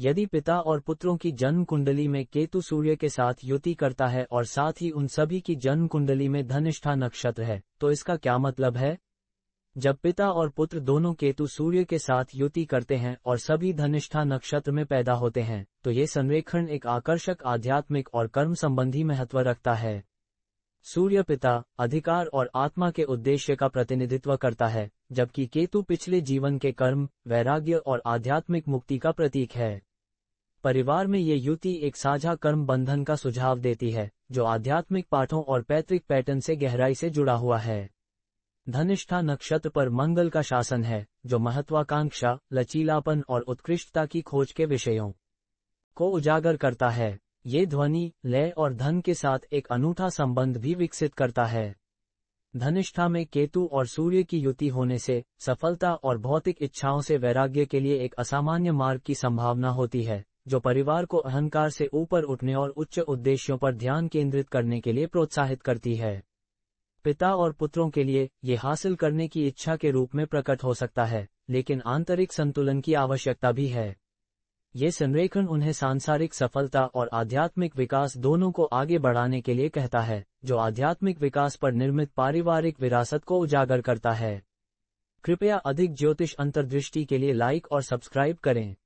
यदि पिता और पुत्रों की जन्म कुंडली में केतु सूर्य के साथ युति करता है और साथ ही उन सभी की जन्म कुंडली में धनिष्ठा नक्षत्र है तो इसका क्या मतलब है जब पिता और पुत्र दोनों केतु सूर्य के साथ युति करते हैं और सभी धनिष्ठा नक्षत्र में पैदा होते हैं तो ये संरेखण एक आकर्षक आध्यात्मिक और कर्म संबंधी महत्व रखता है सूर्य पिता अधिकार और आत्मा के उद्देश्य का प्रतिनिधित्व करता है जबकि केतु पिछले जीवन के कर्म वैराग्य और आध्यात्मिक मुक्ति का प्रतीक है परिवार में ये युति एक साझा कर्म बंधन का सुझाव देती है जो आध्यात्मिक पाठों और पैतृक पैटर्न से गहराई से जुड़ा हुआ है धनिष्ठा नक्षत्र पर मंगल का शासन है जो महत्वाकांक्षा लचीलापन और उत्कृष्टता की खोज के विषयों को उजागर करता है ये ध्वनि लय और धन के साथ एक अनूठा संबंध भी विकसित करता है धनिष्ठा में केतु और सूर्य की युति होने से सफलता और भौतिक इच्छाओं से वैराग्य के लिए एक असामान्य मार्ग की संभावना होती है जो परिवार को अहंकार से ऊपर उठने और उच्च उद्देश्यों पर ध्यान केंद्रित करने के लिए प्रोत्साहित करती है पिता और पुत्रों के लिए ये हासिल करने की इच्छा के रूप में प्रकट हो सकता है लेकिन आंतरिक संतुलन की आवश्यकता भी है ये संरेखण उन्हें सांसारिक सफलता और आध्यात्मिक विकास दोनों को आगे बढ़ाने के लिए कहता है जो आध्यात्मिक विकास पर निर्मित पारिवारिक विरासत को उजागर करता है कृपया अधिक ज्योतिष अंतर्दृष्टि के लिए लाइक और सब्सक्राइब करें